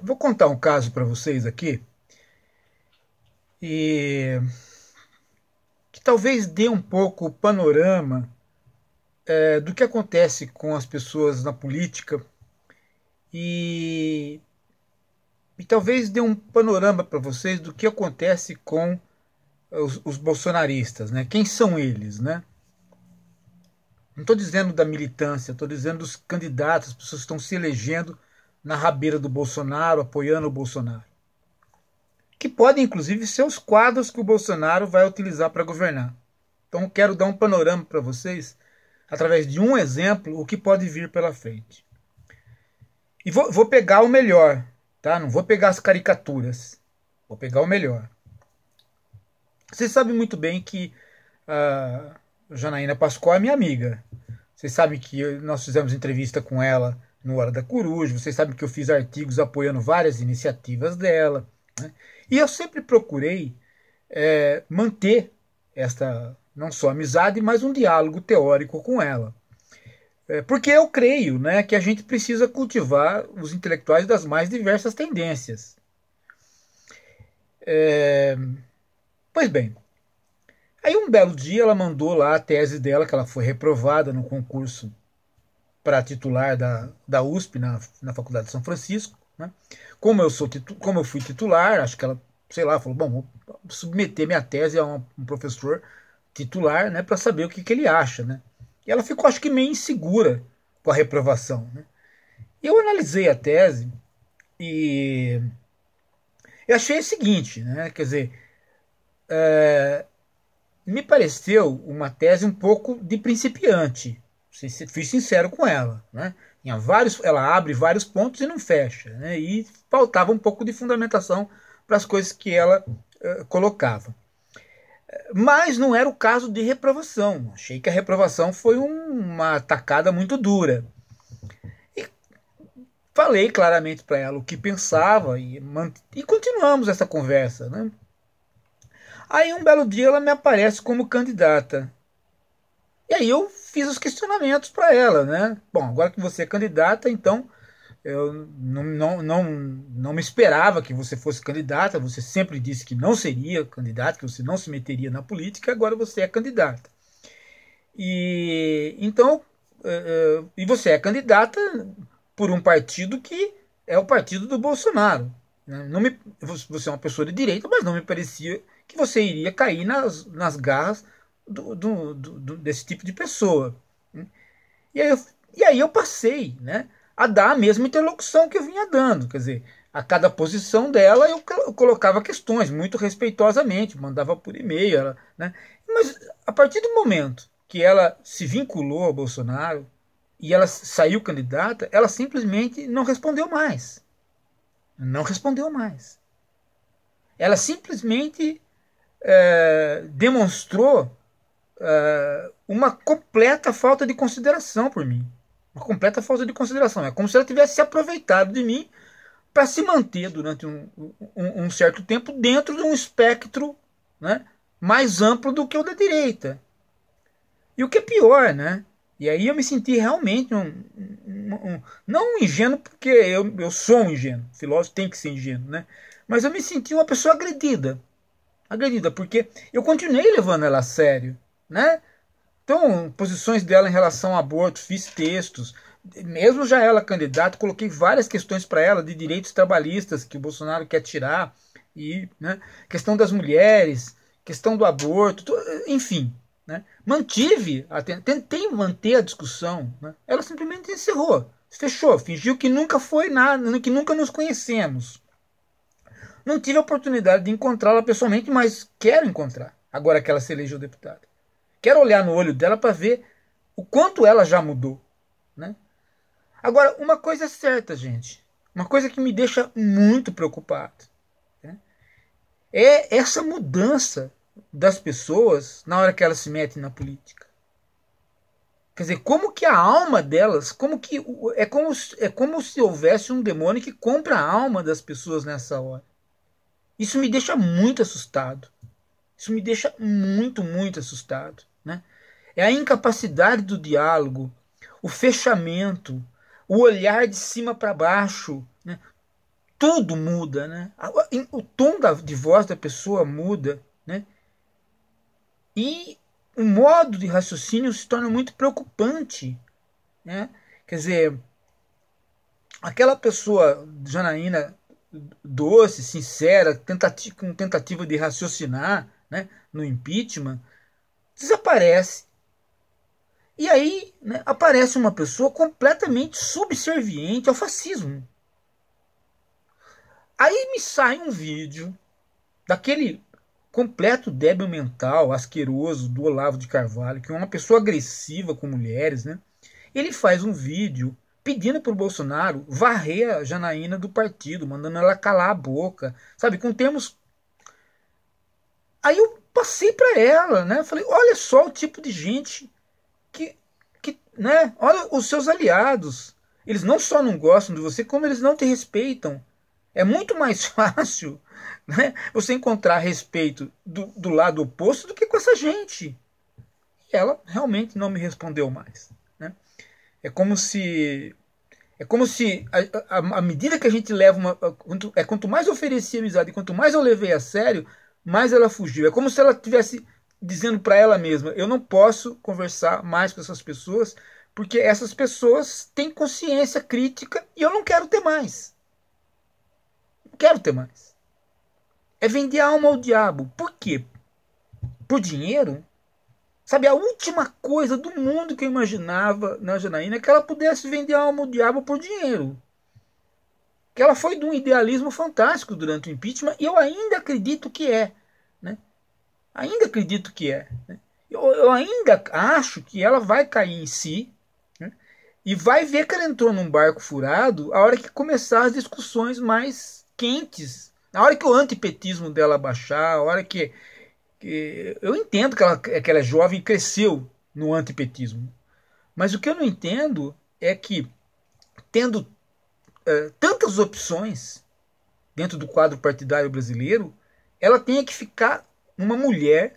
Vou contar um caso para vocês aqui e que talvez dê um pouco o panorama é, do que acontece com as pessoas na política e, e talvez dê um panorama para vocês do que acontece com os, os, bolsonaristas, né? Quem são eles, né? Não estou dizendo da militância, estou dizendo dos candidatos, as pessoas estão se elegendo na rabeira do Bolsonaro, apoiando o Bolsonaro. Que podem, inclusive, ser os quadros que o Bolsonaro vai utilizar para governar. Então, quero dar um panorama para vocês, através de um exemplo, o que pode vir pela frente. E vou, vou pegar o melhor, tá? Não vou pegar as caricaturas. Vou pegar o melhor. Você sabe muito bem que a ah, Janaína Pascoal é minha amiga. Você sabe que nós fizemos entrevista com ela no Hora da Coruja. Vocês sabem que eu fiz artigos apoiando várias iniciativas dela. Né? E eu sempre procurei é, manter esta, não só amizade, mas um diálogo teórico com ela. É, porque eu creio né, que a gente precisa cultivar os intelectuais das mais diversas tendências. É, pois bem, aí um belo dia ela mandou lá a tese dela, que ela foi reprovada no concurso para titular da, da USP, na, na Faculdade de São Francisco. Né? Como, eu sou como eu fui titular, acho que ela, sei lá, falou: bom, vou submeter minha tese a um, um professor titular né, para saber o que, que ele acha. Né? E ela ficou, acho que, meio insegura com a reprovação. Né? Eu analisei a tese e eu achei o seguinte, né? Quer dizer, é, me pareceu uma tese um pouco de principiante, fui sincero com ela, né? Tinha vários, ela abre vários pontos e não fecha, né? E faltava um pouco de fundamentação para as coisas que ela uh, colocava. Mas não era o caso de reprovação. Achei que a reprovação foi um, uma tacada muito dura. E falei claramente para ela o que pensava e, e continuamos essa conversa, né? Aí um belo dia ela me aparece como candidata e aí eu fiz os questionamentos para ela, né? Bom, agora que você é candidata, então eu não, não, não, não me esperava que você fosse candidata, você sempre disse que não seria candidata, que você não se meteria na política, agora você é candidata. E então, é, é, e você é candidata por um partido que é o partido do Bolsonaro. Né? Não me, você é uma pessoa de direita, mas não me parecia que você iria cair nas, nas garras do, do, do, desse tipo de pessoa. Né? E aí, eu, e aí eu passei né, a dar a mesma interlocução que eu vinha dando. Quer dizer, a cada posição dela eu, eu colocava questões muito respeitosamente, mandava por e-mail. Ela, né, mas a partir do momento que ela se vinculou ao Bolsonaro e ela saiu candidata, ela simplesmente não respondeu mais. Não respondeu mais. Ela simplesmente é, demonstrou uh, uma completa falta de consideração por mim. Uma completa falta de consideração. É como se ela tivesse se aproveitado de mim para se manter durante um, um, um, certo tempo dentro de um espectro né, mais amplo do que o da direita. E o que é pior, né? E aí eu me senti realmente um, um não um ingênuo, porque eu, eu sou um ingênuo, filósofo tem que ser ingênuo, né? Mas eu me senti uma pessoa agredida. Agredida, porque eu continuei levando ela a sério né? Então, posições dela em relação ao aborto, fiz textos. Mesmo já ela candidata, coloquei várias questões para ela de direitos trabalhistas que o Bolsonaro quer tirar, e né? questão das mulheres, questão do aborto, enfim. Né? Mantive, a, tentei manter a discussão. Né? Ela simplesmente encerrou, fechou, fingiu que nunca foi nada, que nunca nos conhecemos. Não tive a oportunidade de encontrá-la pessoalmente, mas quero encontrar, agora que ela se elegeu deputada. Quero olhar no olho dela para ver o quanto ela já mudou. Né? Agora, uma coisa é certa, gente. Uma coisa que me deixa muito preocupado né? é essa mudança das pessoas na hora que elas se metem na política. Quer dizer, como que a alma delas, como que é como, é como se houvesse um demônio que compra a alma das pessoas nessa hora. Isso me deixa muito assustado. Isso me deixa muito, muito assustado é a incapacidade do diálogo, o fechamento, o olhar de cima para baixo. Né? Tudo muda, né? o tom da, de voz da pessoa muda. Né? E o modo de raciocínio se torna muito preocupante. Né? Quer dizer, aquela pessoa, Janaína, doce, sincera, tentativa, com tentativa de raciocinar né, no impeachment, desaparece e aí né, aparece uma pessoa completamente subserviente ao fascismo. Aí me sai um vídeo daquele completo débil mental, asqueroso do Olavo de Carvalho, que é uma pessoa agressiva com mulheres, né? Ele faz um vídeo pedindo para o Bolsonaro varrer a Janaína do partido, mandando ela calar a boca, sabe? Com termos. Aí eu passei para ela, né? Falei: olha só o tipo de gente que, que né? Olha os seus aliados. Eles não só não gostam de você, como eles não te respeitam. É muito mais fácil né, você encontrar respeito do, do lado oposto do que com essa gente. E ela realmente não me respondeu mais. Né? É como se. É como se, à medida que a gente leva uma. Quanto, é quanto mais eu ofereci amizade, quanto mais eu levei a sério, mais ela fugiu. É como se ela tivesse dizendo para ela mesma: eu não posso conversar mais com essas pessoas, porque essas pessoas têm consciência crítica e eu não quero ter mais. Não quero ter mais. É vender a alma ao diabo. Por quê? Por dinheiro? Sabe, a última coisa do mundo que eu imaginava na Janaína é que ela pudesse vender a alma ao diabo por dinheiro que ela foi de um idealismo fantástico durante o impeachment e eu ainda acredito que é. Ainda acredito que é. Né? Eu, eu, ainda acho que ela vai cair em si né? e vai ver que ela entrou num barco furado a hora que começar as discussões mais quentes. A hora que o antipetismo dela baixar, a hora que. que eu entendo que ela, é que ela é jovem e cresceu no antipetismo. Mas o que eu não entendo é que, tendo é, tantas opções dentro do quadro partidário brasileiro, ela tenha que ficar uma mulher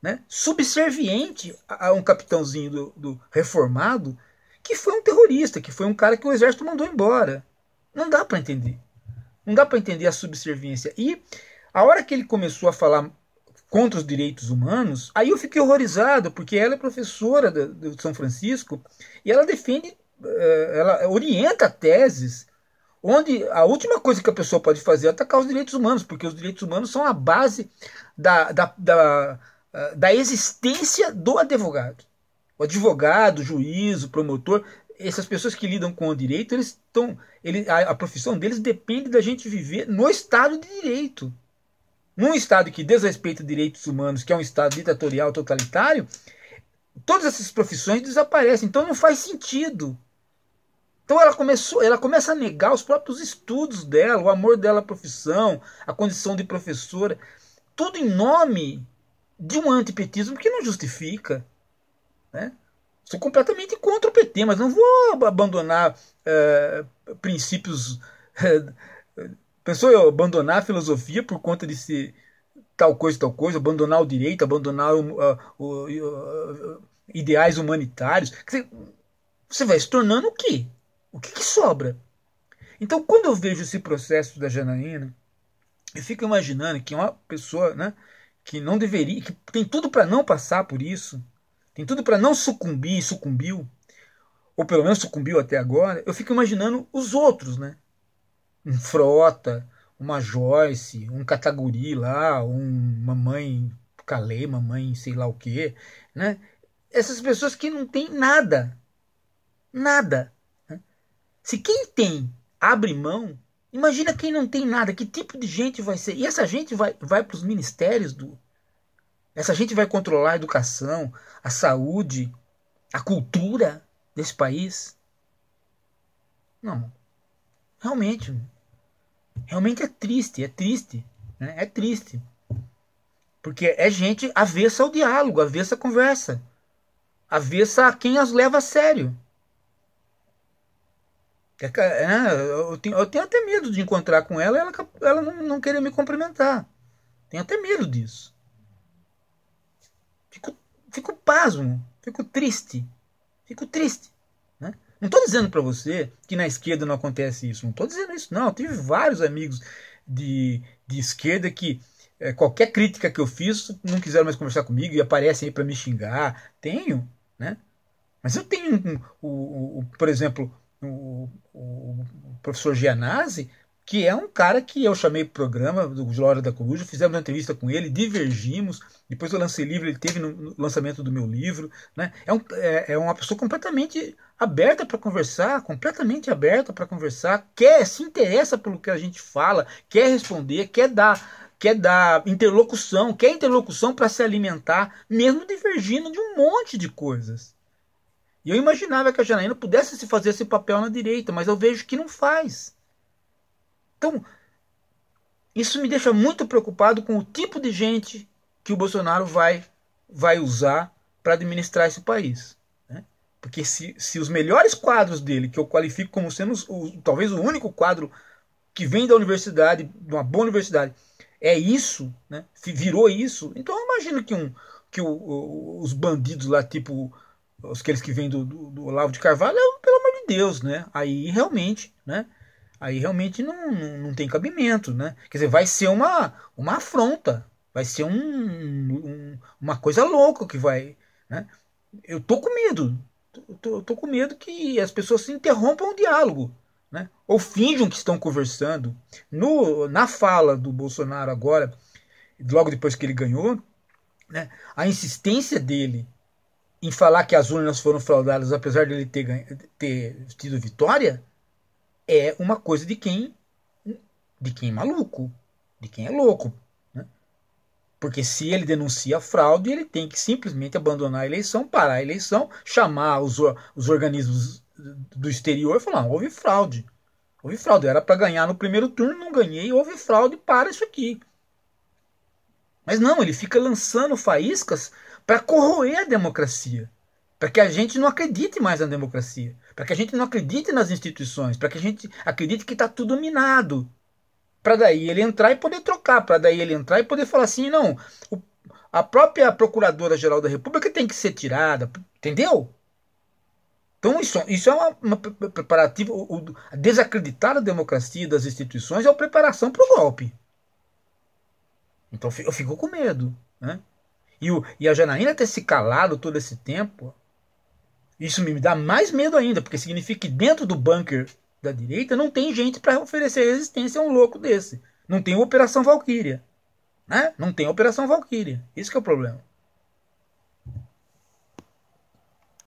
né, subserviente a um capitãozinho do, do, reformado que foi um terrorista, que foi um cara que o exército mandou embora. Não dá para entender. Não dá para entender a subserviência. E a hora que ele começou a falar contra os direitos humanos, aí eu fiquei horrorizado, porque ela é professora de do São Francisco e ela defende, eh, ela orienta teses onde a última coisa que a pessoa pode fazer é atacar os direitos humanos, porque os direitos humanos são a base da, da, da, ah, da existência do advogado. O advogado, o juiz, o promotor, essas pessoas que lidam com o direito, eles estão. Ele, a, a profissão deles depende da gente viver no Estado de Direito. Num Estado que desrespeita direitos humanos, que é um Estado ditatorial totalitário, todas essas profissões desaparecem. Então não faz sentido então ela começou, ela começa a negar os próprios estudos dela, o amor dela à profissão, a condição de professora, tudo em nome de um antipetismo que não justifica, né? Sou completamente contra o PT, mas não vou abandonar eh, princípios. É, pensou eu abandonar a filosofia por conta de se tal coisa, tal coisa, abandonar o direito, abandonar o, o, ideais humanitários. Você vai se tornando o quê? O que, que sobra? Então, quando eu vejo esse processo da Janaína, eu fico imaginando que é uma pessoa né, que não deveria, que tem tudo para não passar por isso, tem tudo para não sucumbir e sucumbiu, ou pelo menos sucumbiu até agora, eu fico imaginando os outros, né? Um Frota, uma Joyce, um Cataguri lá, um Mamãe Calei, Mamãe sei lá o quê, né? Essas pessoas que não têm nada, nada, se quem tem abre mão, imagina quem não tem nada, que tipo de gente vai ser? E essa gente vai, vai para os ministérios do. Essa gente vai controlar a educação, a saúde, a cultura desse país? Não. Realmente. Realmente é triste, é triste. Né? É triste. Porque é gente avessa ao diálogo, avessa à conversa, avessa a quem as leva a sério. É é, eu, tenho, eu tenho até medo de encontrar com ela ela, ela não, não querer me cumprimentar. Tenho até medo disso. Fico, fico pasmo, fico triste. Fico triste. Né? Não estou dizendo para você que na esquerda não acontece isso. Não estou dizendo isso, não. Eu tive vários amigos de, de esquerda que é, qualquer crítica que eu fiz não quiseram mais conversar comigo e aparecem aí para me xingar. Tenho, né? Mas eu tenho, um, um, um, um por exemplo, o, o professor Gianazzi, que é um cara que eu chamei para o programa do Glória da Coruja, fizemos uma entrevista com ele, divergimos, depois eu lancei livro ele teve no, no lançamento do meu livro, né? é, um, é, é uma pessoa completamente aberta para conversar, completamente aberta para conversar, quer, se interessa pelo que a gente fala, quer responder, quer dar, quer dar interlocução, quer interlocução para se alimentar, mesmo divergindo de um monte de coisas. E eu imaginava que a Janaína pudesse se fazer esse papel na direita, mas eu vejo que não faz. Então, isso me deixa muito preocupado com o tipo de gente que o Bolsonaro vai, vai usar para administrar esse país. Né? Porque se, se os melhores quadros dele, que eu qualifico como sendo o, talvez o único quadro que vem da universidade, de uma boa universidade, é isso, né? virou isso, então eu imagino que, um, que o, os bandidos lá, tipo os aqueles que vêm do, do, do, Olavo de Carvalho, é pelo amor de Deus, né? Aí realmente, né? Aí realmente não, não, não tem cabimento, né? Quer dizer, vai ser uma, uma afronta, vai ser um, um uma coisa louca que vai, né? Eu tô com medo, tô, tô com medo que as pessoas se interrompam o diálogo, né? Ou finjam que estão conversando. No, na fala do Bolsonaro agora, logo depois que ele ganhou, né? A insistência dele em falar que as urnas foram fraudadas, apesar de ele ter, ter tido vitória, é uma coisa de quem de quem é maluco, de quem é louco. Né? Porque se ele denuncia fraude, ele tem que simplesmente abandonar a eleição, parar a eleição, chamar os, os organismos do exterior e falar: houve fraude. Houve fraude, era para ganhar no primeiro turno, não ganhei, houve fraude, para isso aqui. Mas não, ele fica lançando faíscas para corroer a democracia, para que a gente não acredite mais na democracia, para que a gente não acredite nas instituições, para que a gente acredite que está tudo minado. Para daí ele entrar e poder trocar, para daí ele entrar e poder falar assim: não, o, a própria Procuradora-Geral da República tem que ser tirada, entendeu? Então, isso, isso é uma, uma preparativa. O, o, desacreditar a democracia das instituições é uma preparação para o golpe. Então, eu fico com medo. Né? e, o, e a Janaína ter se calado todo esse tempo, isso me dá mais medo ainda, porque significa que dentro do bunker da direita não tem gente para oferecer resistência a um louco desse. Não tem Operação Valkyria. Né? Não tem Operação Valkyria. Isso é o problema.